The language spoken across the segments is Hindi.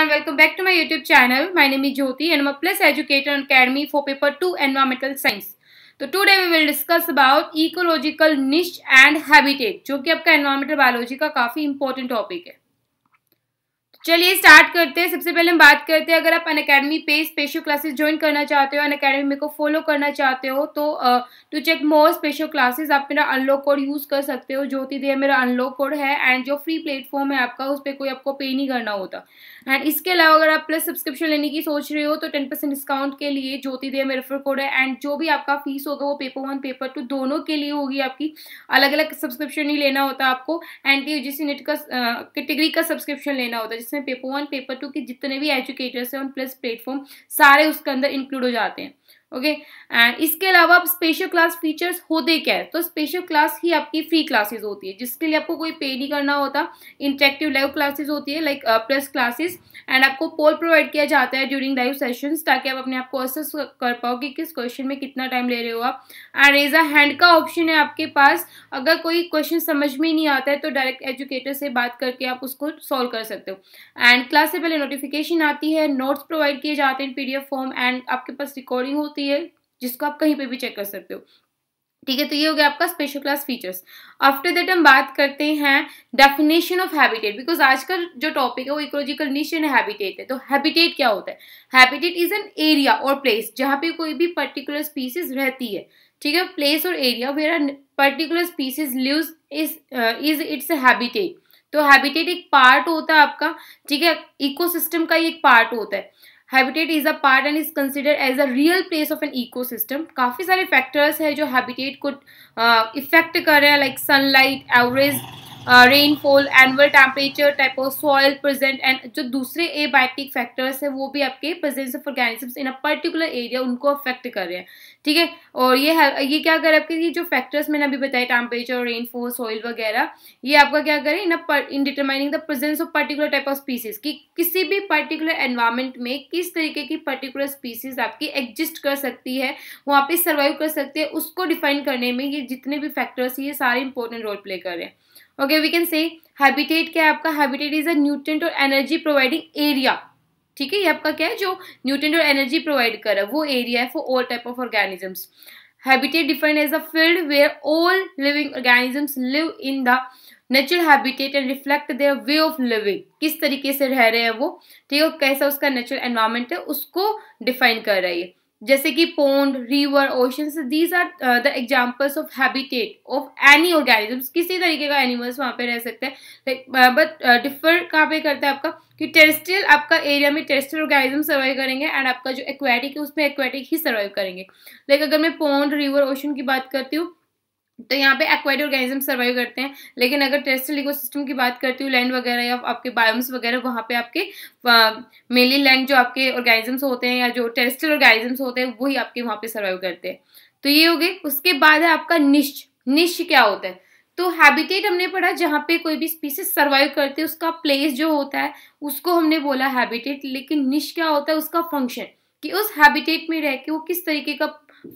everyone welcome back to my youtube channel my name is jyoti and i'm a plus educator in academy for paper 2 environmental science तो today we will discuss about ecological niche and habitat जो कि आपका एनवायरमेंटल बायोलॉजी का काफ़ी इंपॉर्टेंट टॉपिक है चलिए स्टार्ट करते हैं सबसे पहले हम बात करते हैं अगर आप अन अकेडमी पे स्पेशल क्लासेस ज्वाइन करना चाहते हो अन अकेडमी को फॉलो करना चाहते हो तो to check more special classes आप मेरा अनलॉक कोड यूज़ कर सकते हो ज्योति दे मेरा अनलॉक कोड है एंड जो फ्री प्लेटफॉर्म है आपका उस पर कोई आपको पे नहीं करना होता एंड इसके अलावा अगर आप प्लस सब्सक्रिप्शन लेने की सोच रहे हो तो टेन परसेंट डिस्काउंट के लिए ज्योति दे रेफर कोड है एंड जो भी आपका फीस होगा वो पेपर वन पेपर टू दोनों के लिए होगी आपकी अलग अलग सब्सक्रिप्शन ही लेना होता आपको एंड टी नेट का कैटेगरी का सब्सक्रिप्शन लेना होता है जिसमें पेपर वन पेपर टू के जितने भी एजुकेटर्स हैं उन प्लस प्लेटफॉर्म सारे उसके अंदर इंक्लूड हो जाते हैं ओके एंड इसके अलावा आप स्पेशल क्लास फीचर्स होते क्या है तो स्पेशल क्लास ही आपकी फ्री क्लासेस होती है जिसके लिए आपको कोई पे नहीं करना होता इंटरेक्टिव लाइव क्लासेस होती है लाइक प्लस क्लासेस एंड आपको पोल प्रोवाइड किया जाता है ड्यूरिंग लाइव सेशंस ताकि आप अपने आप को असेस कर पाओ कि किस क्वेश्चन में कितना टाइम ले रहे हो आप एंड एज अ हैंड का ऑप्शन है आपके पास अगर कोई क्वेश्चन समझ में नहीं आता है तो डायरेक्ट एजुकेटर से बात करके आप उसको सॉल्व कर सकते हो एंड क्लास से पहले नोटिफिकेशन आती है नोट्स प्रोवाइड किए जाते हैं पी फॉर्म एंड आपके पास रिकॉर्डिंग होती होती है जिसको आप कहीं पे भी चेक कर सकते हो ठीक है तो ये हो गया आपका special class features after that हम बात करते हैं डेफिनेशन ऑफ हैबिटेट बिकॉज आज का जो टॉपिक है वो इकोलॉजिकल निशन हैबिटेट है तो हैबिटेट क्या होता है हैबिटेट इज एन एरिया और प्लेस जहाँ पे कोई भी पर्टिकुलर स्पीसीज रहती है ठीक है प्लेस और area where are particular species lives is is its habitat तो हैबिटेट एक पार्ट होता है आपका ठीक है इकोसिस्टम का ही एक पार्ट होता है habitat is a part and is consider as a real place of an system काफ़ी सारे फैक्टर्स है जो हैबिटेट को इफेक्ट uh, कर रहे हैं like sunlight average rainfall annual temperature type of soil present and जो दूसरे बायोटिक फैक्टर्स है वो भी आपके presence of organisms in a particular area उनको अफेक्ट कर रहे हैं ठीक है और ये ये क्या करे आपके ये जो फैक्टर्स मैंने अभी बताए टेम्परेचर रेनफॉल सॉइल वगैरह ये आपका क्या करे in in determining the presence of particular type of species कि किसी भी पर्टिकुलर एनवायरमेंट में किस तरीके की पर्टिकुलर स्पीसीज आपकी एग्जिस्ट कर सकती है वहाँ पे सर्वाइव कर सकती है उसको डिफाइन करने में ये जितने भी फैक्टर्स ये सारे इंपॉर्टेंट रोल प्ले कर रहे हैं okay we can say habitat क्या है आपका हैबिटेट इज अ न्यूट्रेंट और एनर्जी प्रोवाइडिंग एरिया ठीक है ये आपका क्या है जो न्यूट्रिएंट और एनर्जी प्रोवाइड कर रहा है वो एरिया है for all type of organisms habitat defined as a field where all living organisms live in the natural habitat and reflect their way of living किस तरीके से रह रहे हैं वो ठीक है कैसा उसका नेचुरल एनवायरमेंट है उसको डिफाइन कर रहा है ये जैसे कि pond river ocean these are the examples of habitat of any organism किसी तरीके का एनिमल्स वहाँ पे रह सकते हैं बट डिफर uh, uh, कहाँ पे करता है आपका कि टेरेस्ट्रियल आपका एरिया में टेरेस्ट्रियल ऑर्गेनिज्म सर्वाइव करेंगे एंड आपका जो एक्वेटिक है उसमें एक्वेटिक ही सर्वाइव करेंगे लाइक like, अगर मैं पोन्ड रिवर ओशन की बात करती हूँ तो यहाँ पे एक्वाइड ऑर्गेनिज्म सर्वाइव करते हैं लेकिन अगर टेरेस्ट्रियल इकोसिस्टम की बात करती हूँ लैंड वगैरह या आपके बायोम्स वगैरह वहाँ पे आपके मेनली लैंड जो आपके ऑर्गेनिजम्स होते हैं या जो टेरेस्ट्रियल ऑर्गेनिजम्स होते हैं वही आपके वहाँ पे सर्वाइव करते हैं तो ये हो गए उसके बाद है आपका निश्च निश्च क्या होता है तो हैबिटेट हमने पढ़ा जहाँ पे कोई भी स्पीसीज सर्वाइव करते हैं उसका प्लेस जो होता है उसको हमने बोला हैबिटेट लेकिन निश क्या होता है उसका फंक्शन कि उस हैबिटेट में रह के वो किस तरीके का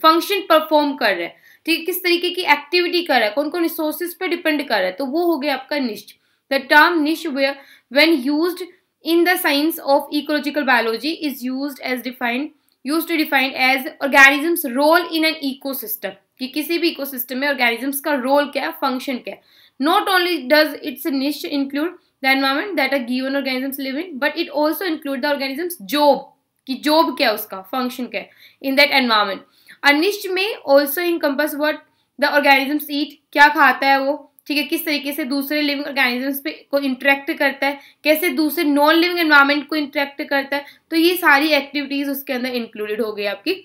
फंक्शन परफॉर्म कर रहे हैं ठीक तो किस तरीके की एक्टिविटी कर रहा है कौन कौन रिसोर्सेज पर डिपेंड कर रहा है तो वो हो गया आपका niche the term niche when use in the science of ecological biology is use as defined use to defined as organisms role in an ecosystem कि किसी भी इको सिस्टम में ऑर्गेनिजम्स का रोल क्या है फंक्शन क्या है not only does its niche include the environment that are given organisms live in but it also include the organisms job कि जॉब क्या है उसका फंक्शन क्या है इन दैट एनवायरमेंट अनिष्ट में also encompass what the organisms eat क्या खाता है वो ठीक है किस तरीके से दूसरे लिविंग ऑर्गेनिजम्स पे को इंटरेक्ट करता है कैसे दूसरे नॉन लिविंग एनवायरमेंट को इंटरेक्ट करता है तो ये सारी एक्टिविटीज उसके अंदर इंक्लूडेड हो गई आपकी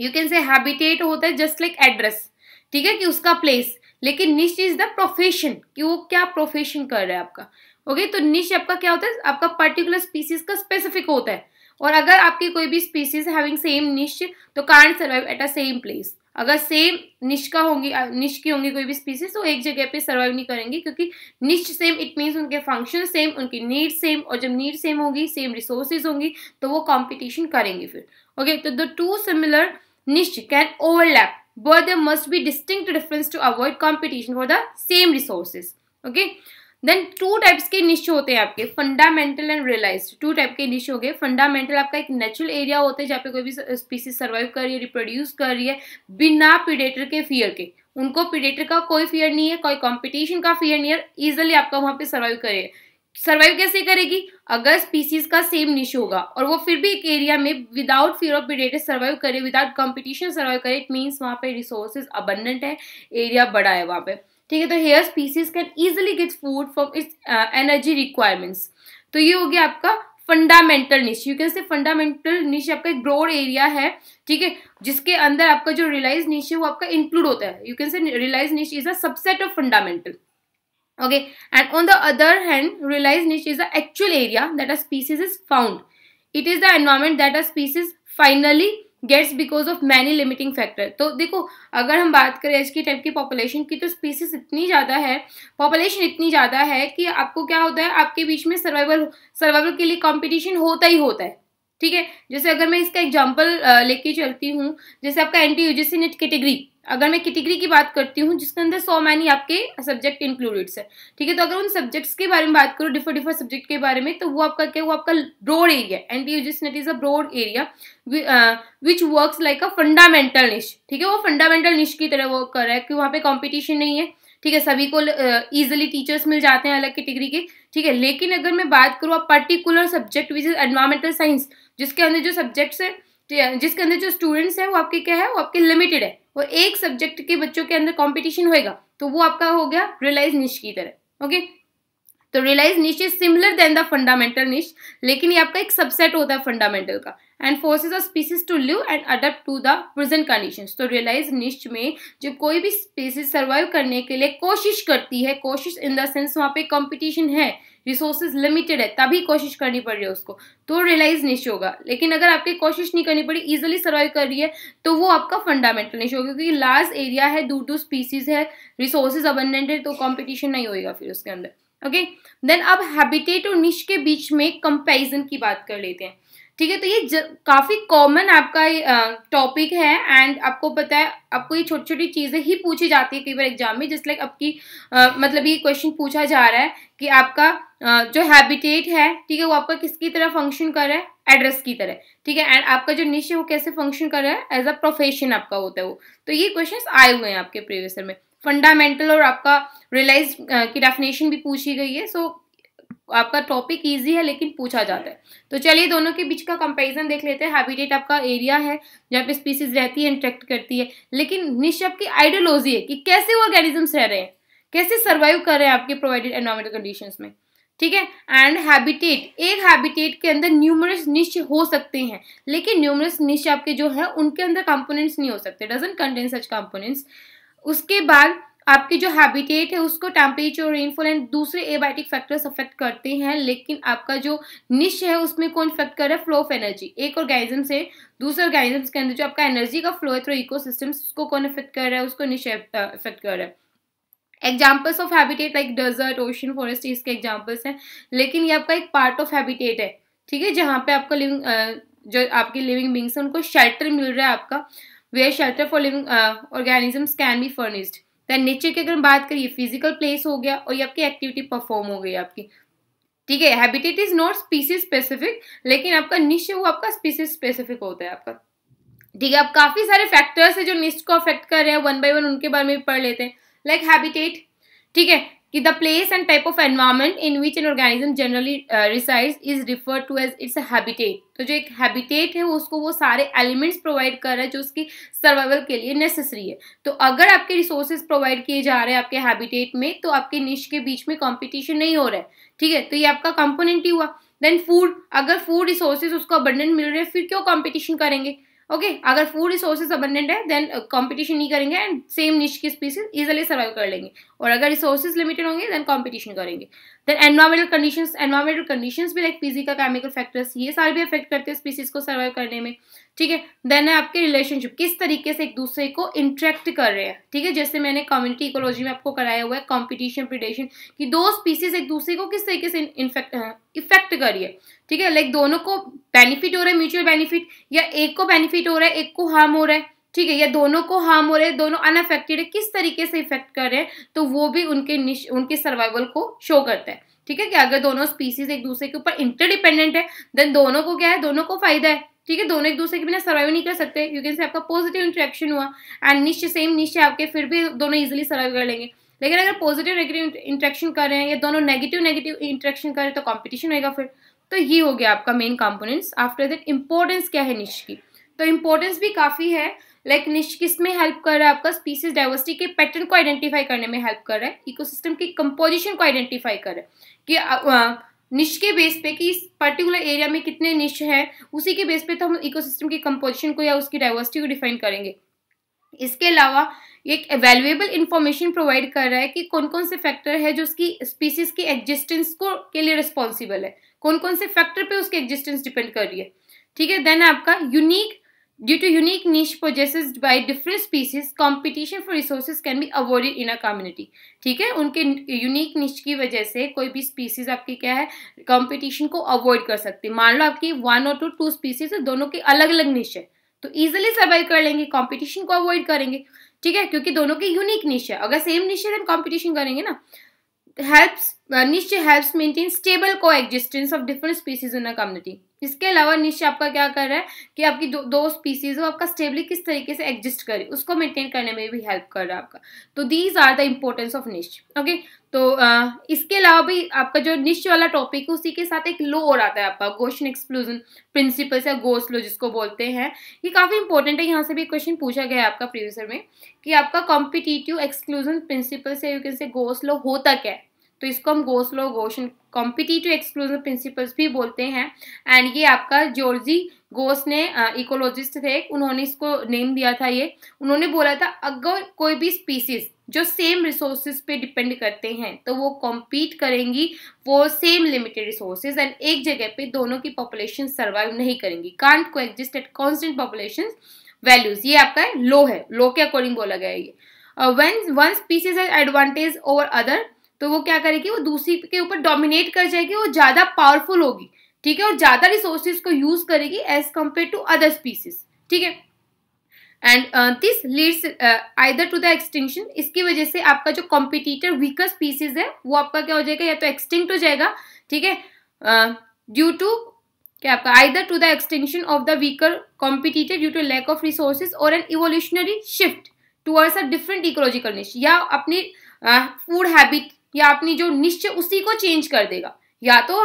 यू कैन से हैबिटेट होता है जस्ट लाइक एड्रेस ठीक है कि उसका प्लेस लेकिन निश इज द प्रोफेशन कि वो क्या प्रोफेशन कर रहा है आपका ओके okay? तो निश आपका क्या होता है आपका पर्टिकुलर स्पीसीज का स्पेसिफिक होता है और अगर आपकी कोई भी स्पीसीज हैविंग सेम निश तो can't survive at a same place अगर सेम निश का होंगी निश की होंगी कोई भी स्पीसीज तो एक जगह पे सर्वाइव नहीं करेंगी क्योंकि निश सेम इट मीन्स उनके फंक्शन सेम उनकी नीड सेम और जब नीड सेम होगी सेम रिसोर्सेज होंगी तो वो कॉम्पिटिशन करेंगे फिर ओके तो the two similar niche can overlap but there must be distinct difference to avoid competition for the same resources okay then two types के निश होते हैं आपके fundamental and realise two type के निश हो गए फंडामेंटल आपका एक नेचुरल एरिया होता है जहाँ पे कोई भी स्पीसीज सर्वाइव कर रही है रिप्रोड्यूस कर रही है बिना पीडेटर के फियर के उनको पीडेटर का कोई फियर नहीं है कोई कॉम्पिटिशन का फियर नहीं है इजिली आपका वहाँ पे सर्वाइव करे सर्वाइव कैसे करेगी अगर स्पीसीज का सेम निश होगा और वो फिर भी एक एरिया में without fear of predator survive करे विदाउट कंपटीशन सर्वाइव करे इट मीन्स वहाँ पे रिसोर्सेज अबंडेंट है एरिया बड़ा है वहाँ पे ठीक है तो here species can easily get food from its energy requirements तो ये हो गया आपका फंडामेंटल निश यू कैन से फंडामेंटल निश आपका एक ब्रॉड एरिया है ठीक है जिसके अंदर आपका जो रिलाइज निश है वो आपका इंक्लूड होता है you can say realise niche is a subset of fundamental okay and on the other hand realise niche is actual area that that species is found it is the environment that that species finally gets because of many limiting factor तो देखो अगर हम बात करें आज के टाइम की पॉपुलेशन की तो स्पीसीज इतनी ज़्यादा है पॉपुलेशन इतनी ज़्यादा है कि आपको क्या होता है आपके बीच में सर्वाइवल सर्वाइवल के लिए कॉम्पिटिशन होता ही होता है ठीक है जैसे अगर मैं इसका एग्जाम्पल लेके चलती हूँ जैसे आपका एंटी यूजीसी नेट कैटेगरी अगर मैं कैटेगरी की बात करती हूँ जिसके अंदर सो मैनी आपके सब्जेक्ट इंक्लूडेड्स है ठीक है तो अगर उन सब्जेक्ट्स के बारे में बात करूँ डिफर डिफर सब्जेक्ट के बारे में तो वो आपका क्या वो आपका broad area and uses net is a broad area which works like a fundamental niche ठीक है वो फंडामेंटल निश की तरह वर्क कर रहा है कि वहाँ पे कॉम्पिटिशन नहीं है ठीक है सभी को ईजिली uh, टीचर्स मिल जाते हैं अलग कैटेगरी के ठीक है लेकिन अगर मैं बात करूँ आप particular subject which is environmental science जिसके अंदर जो सब्जेक्ट्स है जिसके अंदर जो स्टूडेंट्स हैं वो आपके क्या है वो आपके लिमिटेड है और एक सब्जेक्ट के बच्चों के अंदर कॉम्पिटिशन होएगा तो वो आपका हो गया रियलाइज निश की तरह ओके तो realise niche is similar then the fundamental niche लेकिन ये आपका एक सबसेट होता है फंडामेंटल का and forces of species to live and adapt to the present condition तो रियलाइज निश्च में जब कोई भी स्पीसीज सर्वाइव करने के लिए कोशिश करती है कोशिश इन द सेंस वहाँ पे कॉम्पिटिशन है रिसोर्सेज लिमिटेड है तभी कोशिश करनी पड़ रही है उसको तो रियलाइज निश्चय होगा लेकिन अगर आपकी कोशिश नहीं करनी पड़ी इजिली सर्वाइव कर रही है तो वो आपका फंडामेंटल निश्चय होगा क्योंकि लार्ज एरिया है दूर दूर स्पीसीज है रिसोर्सेज अबंडेंट है तो कॉम्पिटिशन नहीं होगा फिर उसके अंदर ओके देन अब हैबिटेट और निश के बीच में कंपेरिजन की बात कर लेते हैं ठीक है तो ये काफी कॉमन आपका टॉपिक है एंड आपको पता है आपको ये छोटी छोटी चीजें ही पूछी जाती है कई बार एग्जाम में जिस लाइक आपकी आ, मतलब ये क्वेश्चन पूछा जा रहा है कि आपका जो हैबिटेट है ठीक है वो आपका किसकी तरह फंक्शन कर रहा है एड्रेस की तरह ठीक है एंड आपका जो निश है वो कैसे फंक्शन कर रहा है एज अ प्रोफेशन आपका होता है वो तो ये क्वेश्चन आए हुए हैं आपके प्रीवियस में फंडामेंटल और आपका रियलाइज की डेफिनेशन भी पूछी गई है सो so, आपका टॉपिक इजी है लेकिन पूछा जाता है तो चलिए दोनों के बीच का कंपैरिजन देख लेते हैं हैबिटेट आपका एरिया है जहाँ पे स्पीसीज रहती है इंट्रैक्ट करती है लेकिन निश आपकी आइडियोलॉजी है कि कैसे वो ऑर्गेनिजम्स रह रहे हैं कैसे सर्वाइव कर रहे हैं आपके प्रोवाइडेड एनवायरमेंटल कंडीशन में ठीक है एंड हैबिटेट एक हैबिटेट के अंदर न्यूमरस निश्चय हो सकते हैं लेकिन न्यूमरस निश्चय आपके जो है उनके अंदर कंपोनेंट्स नहीं हो सकते डजेंट कंटेन सच कंपोनेंट्स उसके बाद आपके जो हैबिटेट है उसको टेम्परेचर रेनफॉल एंड दूसरे एबायोटिक फैक्टर्स अफेक्ट करते हैं लेकिन आपका जो निश है उसमें कौन इफेक्ट कर रहा है फ्लो ऑफ एनर्जी एक ऑर्गेनिज्म से दूसरे ऑर्गेनिज्म के अंदर जो आपका एनर्जी का फ्लो है थ्रो इकोसिस्टम्स उसको कौन इफेक्ट कर रहा है उसको निश इफेक्ट कर रहा है examples of habitat like desert ocean forest इसके एग्जाम्पल्स हैं लेकिन ये आपका एक पार्ट ऑफ हैबिटेट है ठीक है जहाँ पे आपका लिविंग जो आपके लिविंग बींग्स हैं उनको शेल्टर मिल रहा है आपका where shelter for living organisms can be furnished than nature की अगर हम बात करिए फिजिकल प्लेस हो गया और ये आपकी एक्टिविटी परफॉर्म हो गई आपकी ठीक है habitat is not species specific लेकिन आपका निश्चय वो आपका स्पीसीज स्पेसिफिक होता है आपका ठीक है अब काफी सारे फैक्टर्स है जो निस्ट को अफेक्ट कर रहे हैं वन बाय वन उनके बारे में भी पढ़ लेते हैं लाइक हैबिटेट ठीक है कि the place and type of environment in which an organism generally reside is refer to as its habitat तो जो एक हैबिटेट है वो उसको वो सारे एलिमेंट्स प्रोवाइड कर रहा है जो उसकी सर्वाइवल के लिए नेसेसरी है तो अगर आपके रिसोर्सेज प्रोवाइड किए जा रहे हैं आपके हैबिटेट में तो आपके निश के बीच में कॉम्पिटिशन नहीं हो रहा है ठीक है तो ये आपका कंपोनेंट ही हुआ देन फूड अगर फूड रिसोर्सेज उसको अबंडन मिल रहे हैं फिर क्यों कॉम्पिटिशन करेंगे ओके okay, अगर फूड रिसोर्सेज अबंडेंट है देन कंपटीशन uh, नहीं करेंगे एंड सेम निश की स्पीसीज इजिली सर्वाइव कर लेंगे और अगर रिसोर्सेज लिमिटेड होंगे देन कॉम्पिटिशन करेंगे then environmental condition environmental condition भी लाइक फिजिकल केमिकल फैक्टर्स ये सारे भी अफेक्ट करते हैं स्पीसीज को सर्वाइव करने में ठीक है देन है आपके रिलेशनशिप किस तरीके से एक दूसरे को इंट्रैक्ट कर रहे हैं ठीक है जैसे मैंने कम्युनिटी इकोलॉजी में आपको कराया हुआ है कॉम्पिटिशन प्रिडेशन कि दो स्पीसीज एक दूसरे को किस तरीके से इफेक्ट कर रही है ठीक है लाइक दोनों को बेनिफिट हो रहा है म्यूचुअल बेनिफिट या एक को बेनिफिट हो रहा है एक को हार्म हो रहा है ठीक है या दोनों को हार्म हो रहे हैं दोनों अनअफेक्टेड है किस तरीके से इफेक्ट कर रहे हैं तो वो भी उनके उनके सर्वाइवल को शो करता है ठीक है कि अगर दोनों स्पीसीज एक दूसरे के ऊपर इंटरडिपेंडेंट है देन दोनों को क्या है दोनों को फायदा है ठीक है दोनों एक दूसरे के बिना सर्वाइव नहीं कर सकते यू कैन से आपका पॉजिटिव इंट्रैक्शन हुआ एंड निश्चय सेम निश्चय आपके फिर भी दोनों इजिली सर्वाइव कर लेंगे लेकिन अगर पॉजिटिव नेगेटिव इंट्रैक्शन कर रहे हैं या दोनों नेगेटिव नेगेटिव इंटरेक्शन करें तो कॉम्पिटिशन होगा फिर तो ये हो गया आपका main components after that importance क्या है निश्चय की तो इम्पोर्टेंस भी काफ़ी है लाइक निश किस में हेल्प कर रहा है आपका स्पीसीज डाइवर्सिटी के पैटर्न को आइडेंटिफाई करने में हेल्प कर रहा है इकोसिस्टम की कंपोजिशन को आइडेंटिफाई कर रहा है कि निश के बेस पे कि इस पर्टिकुलर एरिया में कितने निश हैं उसी के बेस पे तो हम इकोसिस्टम की कंपोजिशन को या उसकी डाइवर्सिटी को डिफाइन करेंगे इसके अलावा एक वैल्यूएबल इंफॉर्मेशन प्रोवाइड कर रहा है कि कौन कौन से फैक्टर है जो उसकी स्पीसीज की एग्जिस्टेंस को के लिए रिस्पॉन्सिबल है कौन कौन से फैक्टर पे उसके एग्जिस्टेंस डिपेंड कर रही है ठीक है देन आपका unique Due to unique niche possessed by different species, competition for resources can be avoided in a community. ठीक है उनके unique niche की वजह से कोई भी species आपकी क्या है competition को avoid कर सकती मान लो आपकी one और two two species है दोनों की अलग अलग niche है तो easily survive कर लेंगे competition को avoid करेंगे ठीक है क्योंकि दोनों की unique niche है अगर same niche है तो competition करेंगे ना helps uh, niche helps maintain stable coexistence of different species in a community इसके अलावा निश्चय आपका क्या कर रहा है कि आपकी दो, दो स्पीसीज वो आपका स्टेबली किस तरीके से एग्जिस्ट करे उसको मेंटेन करने में भी हेल्प कर रहा है आपका तो these are the importance of niche okay तो आ, इसके अलावा भी आपका जो निश्चय वाला टॉपिक है उसी के साथ एक लो और आता है आपका गोशन एक्सप्लूजन प्रिंसिपल्स या गोस लो जिसको बोलते हैं ये काफ़ी इंपॉर्टेंट है यहाँ से भी क्वेश्चन पूछा गया है आपका प्रीवियसर में कि आपका कॉम्पिटिटिव एक्सक्लूजन प्रिंसिपल से you can say Gause law होता क्या है तो इसको हम गोस्लो गोशन कॉम्पिटिटिव एक्सक्लूजन प्रिंसिपल्स भी बोलते हैं एंड ये आपका जॉर्जी गोस ने इकोलॉजिस्ट थे उन्होंने इसको नेम दिया था ये उन्होंने बोला था अगर कोई भी स्पीसीज जो सेम रिसोर्सेज पे डिपेंड करते हैं तो वो कॉम्पीट करेंगी वो सेम लिमिटेड रिसोर्सेज एंड एक जगह पे दोनों की पॉपुलेशन सर्वाइव नहीं करेंगी can't coexist at constant population values ये आपका लो है लो के अकॉर्डिंग बोला गया ये one species advantage over other तो वो क्या करेगी वो दूसरी के ऊपर डोमिनेट कर जाएगी वो ज़्यादा पावरफुल होगी ठीक है और ज़्यादा रिसोर्सेज को यूज़ करेगी as compare to other species ठीक है and this leads either to the extinction इसकी वजह से आपका जो कॉम्पिटिटर वीकर स्पीसीज है वो आपका क्या हो जाएगा या तो एक्सटिंक्ट हो जाएगा ठीक है ड्यू uh, टू क्या आपका either to the extinction of the weaker competitor due to lack of resources और an evolutionary shift towards a different ecological niche या अपनी फूड uh, हैबिट या अपनी जो निश्चय उसी को चेंज कर देगा या तो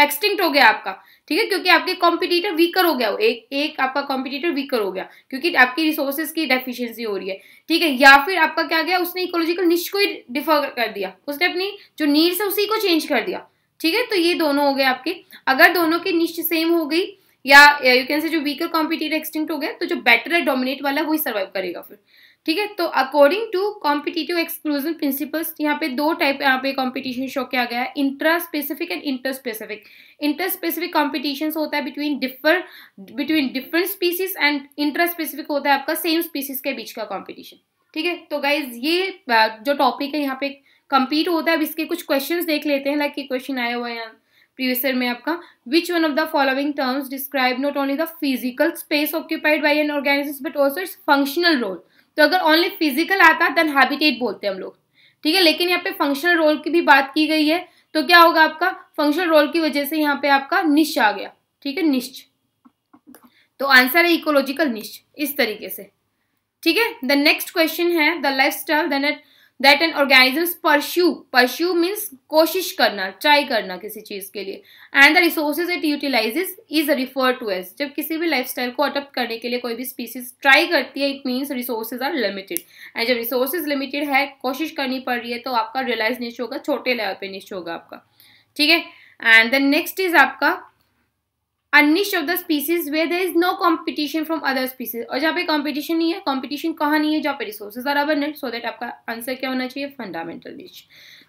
एक्सटिंक्ट हो गया आपका ठीक है क्योंकि आपके कॉम्पिटिटर वीकर हो गया हो एक एक आपका कॉम्पिटिटर वीकर हो गया क्योंकि आपकी रिसोर्सेज की डेफिशिएंसी हो रही है ठीक है या फिर आपका क्या गया उसने इकोलॉजिकल निश को ही डिफर कर दिया उसने अपनी जो नीड्स है उसी को चेंज कर दिया ठीक है तो ये दोनों हो गए आपके अगर दोनों की निश्च सेम हो गई या यू कैन से जो वीकर कॉम्पिटिटर एक्सटिंक्ट हो गया तो जो बेटर है डोमिनेट वाला वही सर्वाइव करेगा फिर ठीक है तो according to competitive exclusion principles यहाँ पे दो टाइप यहाँ पे कॉम्पिटिशन शो किया गया है intraspecific and interspecific interspecific competition होता है between differ between different species and intraspecific होता है आपका सेम स्पीसीज के बीच का कॉम्पिटिशन ठीक है तो गाइज ये जो टॉपिक है यहाँ पे कंपीट होता है अब इसके कुछ क्वेश्चन देख लेते हैं लाइक ये क्वेश्चन आया हुआ है यहाँ प्रीवियस ईयर में आपका which one of the following terms describe not only the physical space occupied by an organism but also its functional role तो अगर ओनली फिजिकल आता देन हैबिटेट बोलते हैं हम लोग ठीक है लेकिन यहाँ पे फंक्शनल रोल की भी बात की गई है तो क्या होगा आपका फंक्शनल रोल की वजह से यहाँ पे आपका निश्च आ गया ठीक है निश्च तो आंसर है इकोलॉजिकल निश्च इस तरीके से ठीक है द नेक्स्ट क्वेश्चन है the lifestyle then at that an organism pursue pursue means कोशिश करना ट्राई करना किसी चीज़ के लिए and the resources it utilize is refer to as जब किसी भी लाइफ स्टाइल को अडोप्ट करने के लिए कोई भी स्पीसीज ट्राई करती है it means resources are limited and जब रिसोर्सेज लिमिटेड है कोशिश करनी पड़ रही है तो आपका रियलाइज निश्चय होगा छोटे लेवल पे निश्चय होगा आपका ठीक है एंड देन नेक्स्ट इज आपका are of the species where there is no competition from other species और जहाँ पे कॉम्पिटिशन नहीं है कॉम्पिटिशन कहाँ नहीं है जहाँ पे resources are abundant so that आपका आंसर क्या होना चाहिए फंडामेंटल निश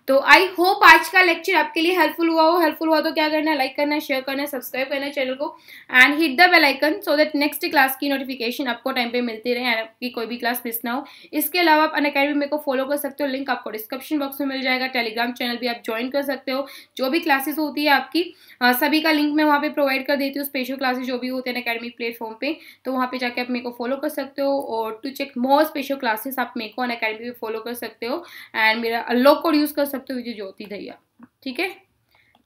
तो आई होप आज का लेक्चर आपके लिए हेल्पफुल हुआ हो हेल्पफुल हुआ तो क्या करना है लाइक करना शेयर करना है सब्सक्राइब करना है चैनल को and hit the bell icon so that next class की नोटिफिकेशन आपको टाइम पे मिलती रहे एंड आपकी कोई भी क्लास मिस ना हो इसके अलावा आप अन अकेडमी मेरे को फॉलो कर सकते हो लिंक आपको डिस्क्रिप्शन बॉक्स में मिल जाएगा टेलीग्राम चैनल भी आप ज्वाइन कर सकते हो जो भी क्लासेस होती है आपकी सभी का लिंक मैं वहाँ पर प्रोवाइड कर देती हूँ स्पेशल क्लासेज जो भी होते हैं अकेडमी प्लेटफॉर्म पे तो वहाँ पर जाकर आप मेरे को फॉलो कर सकते हो और to check more special classes आप मेरे को अन अकेडमी फॉलो कर सकते हो एंड मेरा लोग कोड यूज़ कर सप्तभुजी ज्योति दैया ठीक है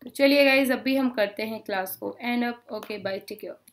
तो चलिए गाइज अब भी हम करते हैं क्लास को end up okay bye take care